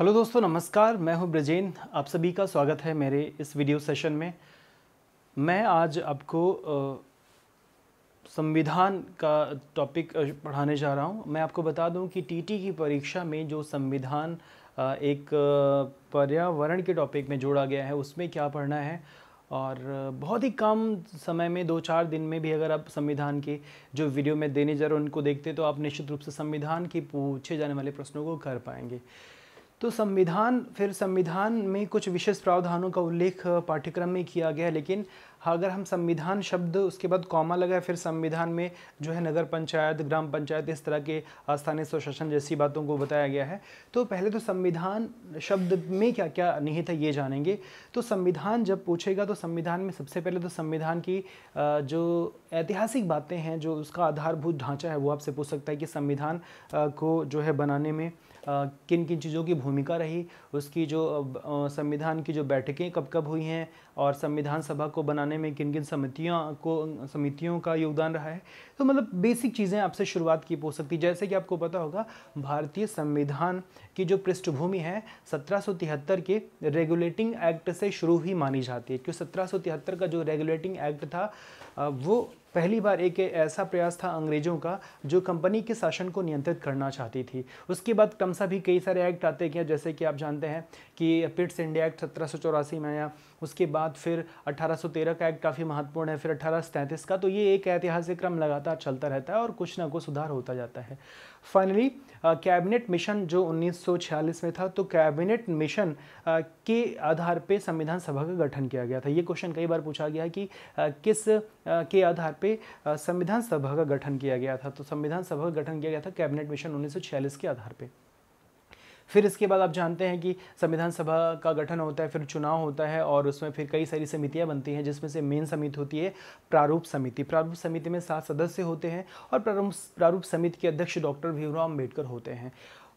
hello दोस्तों नमस्कार मैं हूं ब्रजेन आप सभी का स्वागत है मेरे इस वीडियो सेशन में मैं आज आपको संविधान का टॉपिक पढ़ाने जा रहा हूं मैं आपको बता दूं कि टीटी की परीक्षा में जो संविधान एक पर्यावरण के टॉपिक में जोड़ा गया है उसमें क्या पढ़ना है और बहुत ही कम समय में दो चार दिन में भी अगर आप संविधान के जो वीडियो में देने जा रहे उनको देखते तो आप निश्चित रूप से संविधान के पूछे जाने वाले प्रश्नों को कर पाएंगे तो संविधान फिर संविधान में कुछ विशेष प्रावधानों का उल्लेख पाठ्यक्रम में किया गया है लेकिन अगर हम संविधान शब्द उसके बाद कॉमा लगा फिर संविधान में जो है नगर पंचायत ग्राम पंचायत इस तरह के स्थानीय स्वशासन जैसी बातों को बताया गया है तो पहले तो संविधान शब्द में क्या क्या निहित है ये जानेंगे तो संविधान जब पूछेगा तो संविधान में सबसे पहले तो संविधान की जो ऐतिहासिक बातें हैं जो उसका आधारभूत ढांचा है वो आपसे पूछ सकता है कि संविधान को जो है बनाने में किन किन चीज़ों की भूमिका रही उसकी जो संविधान की जो बैठकें कब कब हुई हैं और संविधान सभा को बनाने में किन किन समितियों को समितियों का योगदान रहा है तो मतलब बेसिक चीज़ें आपसे शुरुआत की हो सकती जैसे कि आपको पता होगा भारतीय संविधान की जो पृष्ठभूमि है सत्रह के रेगुलेटिंग एक्ट से शुरू ही मानी जाती है क्यों सत्रह का जो रेगुलेटिंग एक्ट था वो पहली बार एक ऐसा प्रयास था अंग्रेजों का जो कंपनी के शासन को नियंत्रित करना चाहती थी उसके बाद क्रमशः भी कई सारे एक्ट आते गए जैसे कि आप जानते हैं कि पिट्स इंडिया एक्ट सत्रह में आया उसके बाद फिर 1813 का एक्ट काफ़ी महत्वपूर्ण है फिर अठारह का तो ये एक ऐतिहासिक क्रम लगातार चलता रहता है और कुछ ना कुछ सुधार होता जाता है फाइनली कैबिनेट मिशन जो 1946 में था तो कैबिनेट मिशन uh, के आधार पे संविधान सभा का गठन किया गया था ये क्वेश्चन कई बार पूछा गया है कि uh, किस uh, के आधार पे संविधान सभा का गठन किया गया था तो संविधान सभा का गठन किया गया था कैबिनेट मिशन 1946 के आधार पर फिर इसके बाद आप जानते हैं कि संविधान सभा का गठन होता है फिर चुनाव होता है और उसमें फिर कई सारी समितियाँ बनती हैं जिसमें से मेन समिति होती है प्रारूप समिति प्रारूप समिति में सात सदस्य होते हैं और प्रारूप प्रारूप समिति के अध्यक्ष डॉक्टर भीमराव अम्बेडकर होते हैं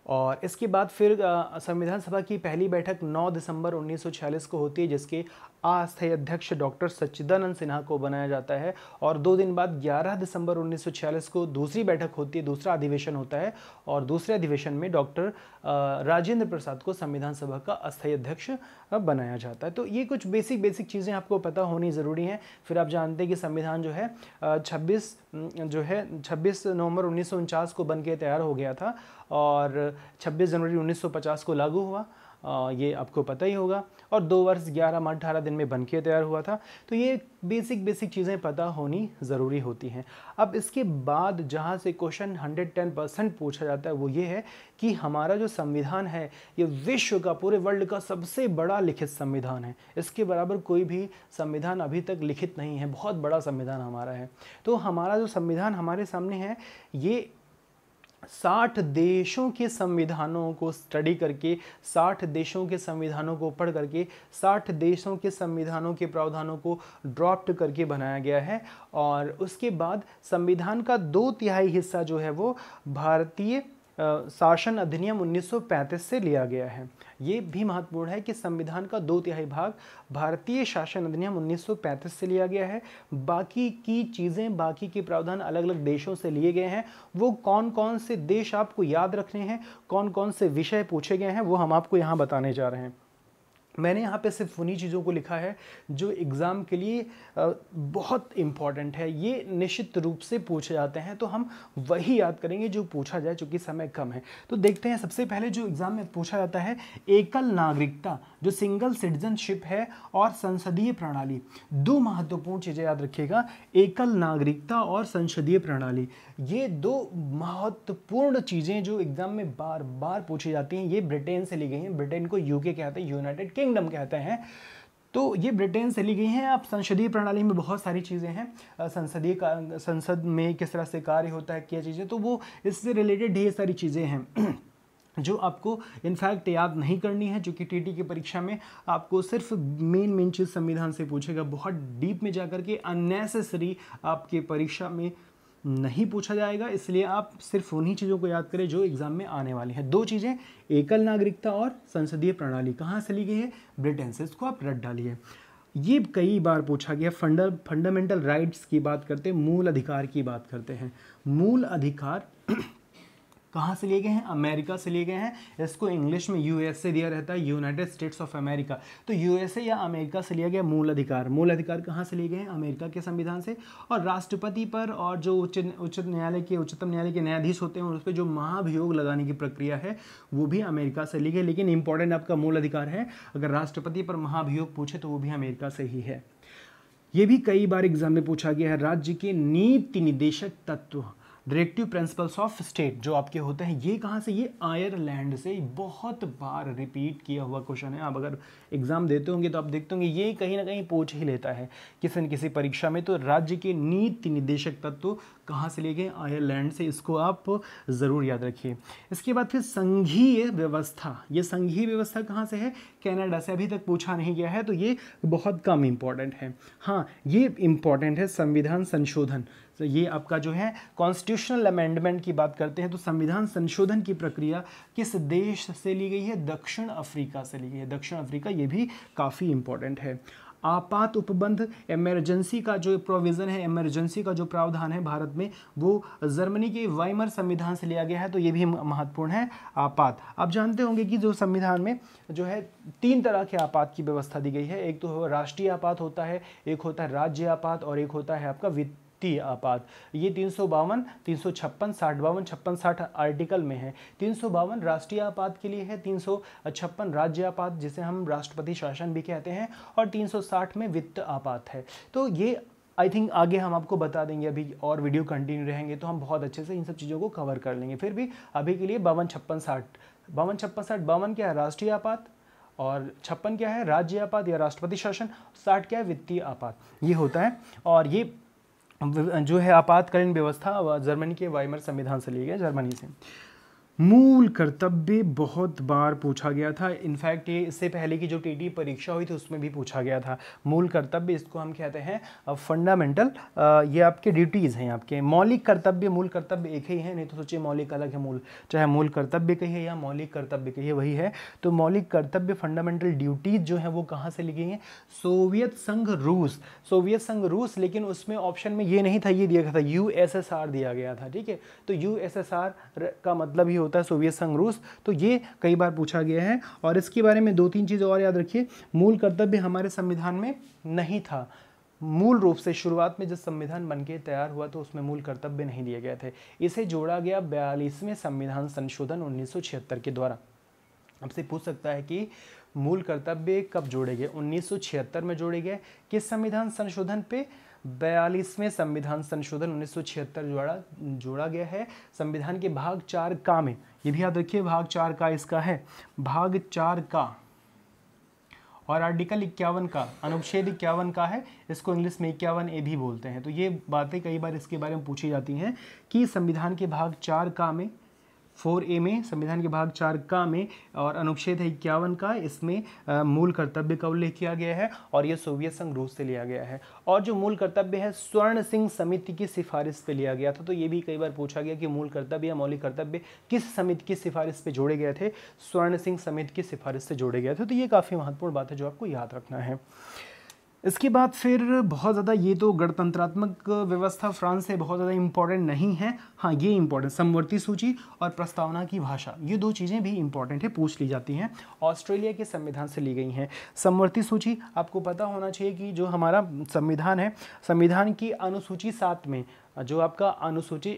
और इसके बाद फिर संविधान सभा की पहली बैठक 9 दिसंबर 1946 को होती है जिसके अस्थायी अध्यक्ष डॉक्टर सच्चिदानंद सिन्हा को बनाया जाता है और दो दिन बाद 11 दिसंबर 1946 को दूसरी बैठक होती है दूसरा अधिवेशन होता है और दूसरे अधिवेशन में डॉक्टर राजेंद्र प्रसाद को संविधान सभा का अस्थायी अध्यक्ष बनाया जाता है तो ये कुछ बेसिक बेसिक चीज़ें आपको पता होनी ज़रूरी हैं फिर आप जानते हैं कि संविधान जो है छब्बीस जो है छब्बीस नवंबर उन्नीस को बन के तैयार हो गया था और छब्बीस जनवरी 1950 को लागू हुआ ये आपको पता ही होगा और दो वर्ष ग्यारह माह अठारह दिन में बन के तैयार हुआ था तो ये बेसिक बेसिक चीज़ें पता होनी ज़रूरी होती हैं अब इसके बाद जहाँ से क्वेश्चन हंड्रेड टेन परसेंट पूछा जाता है वो ये है कि हमारा जो संविधान है ये विश्व का पूरे वर्ल्ड का सबसे बड़ा लिखित संविधान है इसके बराबर कोई भी संविधान अभी तक लिखित नहीं है बहुत बड़ा संविधान हमारा है तो हमारा जो संविधान हमारे सामने है ये साठ देशों के संविधानों को स्टडी करके साठ देशों के संविधानों को पढ़ करके साठ देशों के संविधानों के प्रावधानों को ड्रॉप्ट करके बनाया गया है और उसके बाद संविधान का दो तिहाई हिस्सा जो है वो भारतीय शासन अधिनियम 1935 से लिया गया है ये भी महत्वपूर्ण है कि संविधान का दो तिहाई भाग भारतीय शासन अधिनियम 1935 से लिया गया है बाकी की चीज़ें बाकी के प्रावधान अलग अलग देशों से लिए गए हैं वो कौन कौन से देश आपको याद रखने हैं कौन कौन से विषय पूछे गए हैं वो हम आपको यहाँ बताने जा रहे हैं मैंने यहाँ पे सिर्फ उन्हीं चीज़ों को लिखा है जो एग्ज़ाम के लिए बहुत इम्पॉर्टेंट है ये निश्चित रूप से पूछे जाते हैं तो हम वही याद करेंगे जो पूछा जाए चूँकि समय कम है तो देखते हैं सबसे पहले जो एग्ज़ाम में पूछा जाता है एकल नागरिकता जो सिंगल सिटीजनशिप है और संसदीय प्रणाली दो महत्वपूर्ण चीज़ें याद रखिएगा एकल नागरिकता और संसदीय प्रणाली ये दो महत्वपूर्ण चीज़ें जो एग्जाम में बार बार पूछी जाती हैं ये ब्रिटेन से ली गई हैं ब्रिटेन को यूके कहते हैं यूनाइटेड किंगडम कहते हैं तो ये ब्रिटेन से ली गई हैं आप संसदीय प्रणाली में बहुत सारी चीज़ें हैं संसदीय संसद में किस तरह से कार्य होता है क्या चीज़ें तो वो इससे रिलेटेड ढेर सारी चीज़ें हैं जो आपको इनफैक्ट याद नहीं करनी है जो कि टीटी की परीक्षा में आपको सिर्फ मेन मेन चीज़ संविधान से पूछेगा बहुत डीप में जाकर के अननेसेसरी आपके परीक्षा में नहीं पूछा जाएगा इसलिए आप सिर्फ उन्हीं चीज़ों को याद करें जो एग्ज़ाम में आने वाली है दो चीज़ें एकल नागरिकता और संसदीय प्रणाली कहाँ से ली गई है ब्रिटेन से इसको आप रट डालिए ये कई बार पूछा गया फंडा फंडामेंटल राइट्स की बात करते हैं मूल अधिकार की बात करते हैं मूल अधिकार कहाँ से लिए गए हैं अमेरिका से लिए गए हैं इसको इंग्लिश में यूएसए दिया रहता है यूनाइटेड स्टेट्स ऑफ अमेरिका तो यूएसए या अमेरिका से लिया गया मूल अधिकार मूल अधिकार कहाँ से लिए गए हैं अमेरिका के संविधान से और राष्ट्रपति पर और जो उच्च उच्च न्यायालय के उच्चतम न्यायालय के न्यायाधीश होते हैं उस पर जो महाभियोग लगाने की प्रक्रिया है वो भी अमेरिका से ली गई लेकिन इंपॉर्टेंट आपका मूल अधिकार है अगर राष्ट्रपति पर महाभियोग पूछे तो वो भी अमेरिका से ही है ये भी कई बार एग्जाम में पूछा गया है राज्य के नीति निदेशक तत्व डायरेक्टिव प्रिंसिपल्स ऑफ स्टेट जो आपके होते हैं ये कहाँ से ये आयरलैंड से बहुत बार रिपीट किया हुआ क्वेश्चन है आप अगर एग्ज़ाम देते होंगे तो आप देखते होंगे ये कहीं ना कहीं पूछ ही लेता है किसी न किसी परीक्षा में तो राज्य के नीति निदेशक तत्व तो कहाँ से लिए गए आयरलैंड से इसको आप ज़रूर याद रखिए इसके बाद फिर संघीय व्यवस्था ये संघीय व्यवस्था कहाँ से है कैनेडा से अभी तक पूछा नहीं गया है तो ये बहुत कम इम्पॉर्टेंट है हाँ ये इम्पॉर्टेंट है संविधान संशोधन तो ये आपका जो है कॉन्स्टिट्यूशनल अमेंडमेंट की बात करते हैं तो संविधान संशोधन की प्रक्रिया किस देश से ली गई है दक्षिण अफ्रीका से ली गई है दक्षिण अफ्रीका ये भी काफ़ी इंपॉर्टेंट है आपात उपबंध इमरजेंसी का जो प्रोविज़न है इमरजेंसी का जो प्रावधान है भारत में वो जर्मनी के वाइमर संविधान से लिया गया है तो ये भी महत्वपूर्ण है आपात आप जानते होंगे कि जो संविधान में जो है तीन तरह के आपात की व्यवस्था दी गई है एक तो राष्ट्रीय आपात होता है एक होता है राज्य आपात और एक होता है आपका वित्त टी आपात ये तीन सौ बावन तीन सौ छप्पन साठ बावन छप्पन साठ आर्टिकल में है तीन सौ बावन राष्ट्रीय आपात के लिए है तीन सौ छप्पन राज्य आपात जिसे हम राष्ट्रपति शासन भी कहते हैं और तीन सौ साठ में वित्त आपात है तो ये आई थिंक आगे हम आपको बता देंगे अभी और वीडियो कंटिन्यू रहेंगे तो हम बहुत अच्छे से इन सब चीज़ों को कवर कर लेंगे फिर भी अभी के लिए बावन छप्पन साठ बावन छप्पन साठ बावन क्या है राष्ट्रीय आपात और छप्पन क्या है राज्य आपात या राष्ट्रपति शासन साठ क्या है वित्तीय आपात ये होता है और ये जो है आपातकालीन व्यवस्था जर्मनी के वाइमर संविधान से लिए गए जर्मनी से मूल कर्तव्य बहुत बार पूछा गया था इनफैक्ट ये इससे पहले की जो टीटी परीक्षा हुई थी उसमें भी पूछा गया था मूल कर्तव्य इसको हम कहते हैं फंडामेंटल ये आपके ड्यूटीज़ हैं आपके मौलिक कर्तव्य मूल कर्तव्य एक ही है नहीं तो सोचिए मौलिक अलग है मूल चाहे मूल कर्तव्य कहिए या मौलिक कर्तव्य कहिए वही है तो मौलिक कर्तव्य फंडामेंटल ड्यूटीज़ जो है वो कहाँ से लिखी हैं सोवियत संघ रूस सोवियत संघ रूस लेकिन उसमें ऑप्शन में ये नहीं था ये दिया गया था यू दिया गया था ठीक है तो यू का मतलब ही होता है सोवियत संघ रूस तो ये कई बार पूछा गया है और इसके बारे में दो तीन चीज़ें और याद रखिए मूल कर्तव्य हमारे संविधान में नहीं था मूल रूप से शुरुआत में जब संविधान बन के तैयार हुआ तो उसमें मूल कर्तव्य नहीं दिए गए थे इसे जोड़ा गया बयालीसवें संविधान संशोधन उन्नीस के द्वारा आपसे पूछ सकता है कि मूल कर्तव्य कब जोड़े गए उन्नीस में जोड़े गए किस संविधान संशोधन पे बयालीसवें संविधान संशोधन उन्नीस द्वारा जोड़ा गया है संविधान के भाग चार का में ये भी याद रखिए भाग चार का इसका है भाग चार का और आर्टिकल इक्यावन का अनुच्छेद इक्यावन का है इसको इंग्लिश में इक्यावन ए भी बोलते हैं तो ये बातें कई बार इसके बारे में पूछी जाती हैं कि संविधान के भाग चार का में फोर ए में संविधान के भाग चार का में और अनुच्छेद है इक्यावन का इसमें मूल कर्तव्य का उल्लेख किया गया है और यह सोवियत संघ रूस से लिया गया है और जो मूल कर्तव्य है स्वर्ण सिंह समिति की सिफारिश पे लिया गया था तो ये भी कई बार पूछा गया कि मूल कर्तव्य या मौलिक कर्तव्य किस समिति की सिफारिश पे जोड़े गए थे स्वर्ण सिंह समिति की सिफारिश से जोड़े गए थे तो ये काफ़ी महत्वपूर्ण बात है जो आपको याद रखना है इसके बाद फिर बहुत ज़्यादा ये तो गणतंत्रात्मक व्यवस्था फ्रांस से बहुत ज़्यादा इम्पॉर्टेंट नहीं है हाँ ये इम्पॉर्टेंट समवर्ती सूची और प्रस्तावना की भाषा ये दो चीज़ें भी इम्पॉर्टेंट है पूछ ली जाती हैं ऑस्ट्रेलिया के संविधान से ली गई हैं समवर्ती सूची आपको पता होना चाहिए कि जो हमारा संविधान है संविधान की अनुसूची सात में जो आपका अनुसूची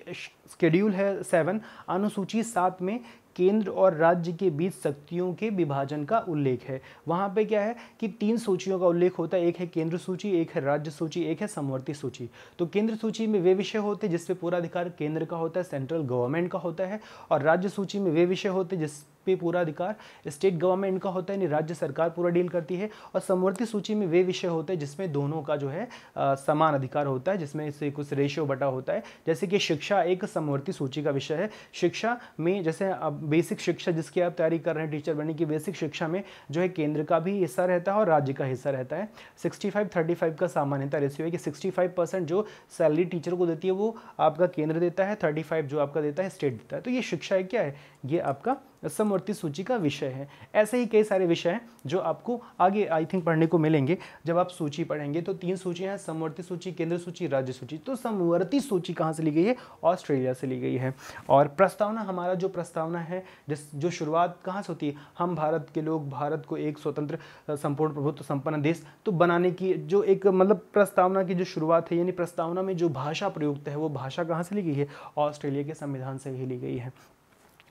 स्केड्यूल है सेवन अनुसूची सात में केंद्र और राज्य के बीच शक्तियों के विभाजन का उल्लेख है वहाँ पे क्या है कि तीन सूचियों का उल्लेख होता है एक है केंद्र सूची एक है राज्य सूची एक है समवर्ती सूची तो केंद्र सूची में वे विषय होते हैं जिसपे पूरा अधिकार केंद्र का होता है सेंट्रल गवर्नमेंट का होता है और राज्य सूची में वे विषय होते हैं जिस पे पूरा अधिकार स्टेट गवर्नमेंट का होता है यानी राज्य सरकार पूरा डील करती है और समवर्ती सूची में वे विषय होते हैं जिसमें दोनों का जो है आ, समान अधिकार होता है जिसमें से कुछ रेशियो बटा होता है जैसे कि शिक्षा एक समवर्ती सूची का विषय है शिक्षा में जैसे अब बेसिक शिक्षा जिसकी आप तैयारी कर रहे हैं टीचर बनने की बेसिक शिक्षा में जो है केंद्र का भी हिस्सा रहता है और राज्य का हिस्सा रहता है सिक्सटी फाइव थर्टी फाइव का सामान्यता रेशियो है कि सिक्सटी फाइव परसेंट जो सैलरी टीचर को देती है वो आपका केंद्र देता है थर्टी फाइव जो आपका देता है स्टेट देता है तो ये शिक्षा है क्या है ये आपका समवर्ती सूची का विषय है ऐसे ही कई सारे विषय हैं जो आपको आगे आई थिंक पढ़ने को मिलेंगे जब आप सूची पढ़ेंगे तो तीन सूचियाँ हैं समवर्ती सूची केंद्र सूची राज्य सूची तो समवर्ती सूची कहाँ से ली गई है ऑस्ट्रेलिया से ली गई है और प्रस्तावना हमारा जो प्रस्तावना है जिस जो शुरुआत कहाँ से होती है हम भारत के लोग भारत को एक स्वतंत्र संपूर्ण प्रभुत्व संपन्न देश तो बनाने की जो एक मतलब प्रस्तावना की जो शुरुआत है यानी प्रस्तावना में जो भाषा प्रयुक्त है वो भाषा कहाँ से ली गई है ऑस्ट्रेलिया के संविधान से ही ली गई है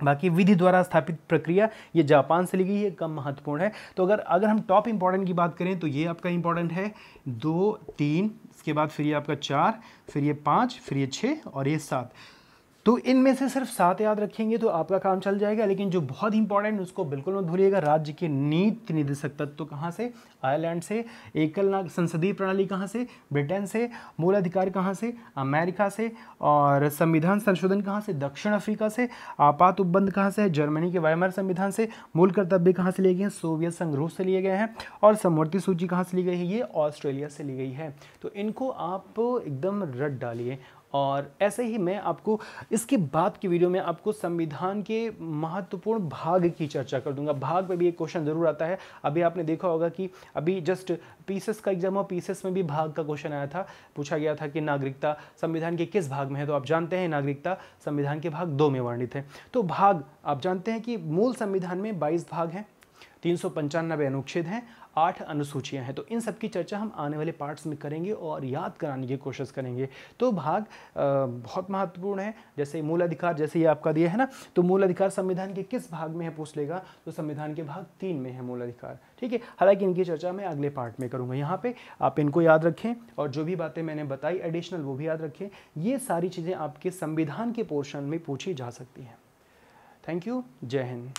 बाकी विधि द्वारा स्थापित प्रक्रिया ये जापान से ली गई है कम महत्वपूर्ण है तो अगर अगर हम टॉप इंपॉर्टेंट की बात करें तो ये आपका इंपॉर्टेंट है दो तीन इसके बाद फिर ये आपका चार फिर ये पाँच फिर ये छः और ये सात तो इनमें से सिर्फ सात याद रखेंगे तो आपका काम चल जाएगा लेकिन जो बहुत इंपॉर्टेंट उसको बिल्कुल मत भूलिएगा राज्य के नीति निदेशक तत्व तो कहाँ से आयरलैंड से एकल नाग संसदीय प्रणाली कहाँ से ब्रिटेन से मूल अधिकार कहाँ से अमेरिका से और संविधान संशोधन कहाँ से दक्षिण अफ्रीका से आपात उपबंध कहाँ से है जर्मनी के वायमर संविधान से मूल कर्तव्य कहाँ से लिए गए हैं सोवियत संघ रूस से लिए गए हैं और समवर्ती सूची कहाँ से ली गई है ये ऑस्ट्रेलिया से ली गई है तो इनको आप एकदम रट डालिए और ऐसे ही मैं आपको इसके बाद की वीडियो में आपको संविधान के महत्वपूर्ण भाग की चर्चा कर दूंगा भाग में भी एक क्वेश्चन ज़रूर आता है अभी आपने देखा होगा कि अभी जस्ट पीसेस का एग्जाम हुआ पीसेस में भी भाग का क्वेश्चन आया था पूछा गया था कि नागरिकता संविधान के किस भाग में है तो आप जानते हैं नागरिकता संविधान के भाग दो में वर्णित है तो भाग आप जानते हैं कि मूल संविधान में बाईस भाग हैं तीन अनुच्छेद हैं आठ अनुसूचियाँ हैं तो इन सब की चर्चा हम आने वाले पार्ट्स में करेंगे और याद कराने की कोशिश करेंगे तो भाग बहुत महत्वपूर्ण है जैसे मूल अधिकार जैसे ये आपका दिया है ना तो मूल अधिकार संविधान के किस भाग में है पूछ लेगा तो संविधान के भाग तीन में है मूल अधिकार ठीक है हालांकि इनकी चर्चा मैं अगले पार्ट में करूँगा यहाँ पर आप इनको याद रखें और जो भी बातें मैंने बताई एडिशनल वो भी याद रखें ये सारी चीज़ें आपके संविधान के पोर्शन में पूछी जा सकती हैं थैंक यू जय हिंद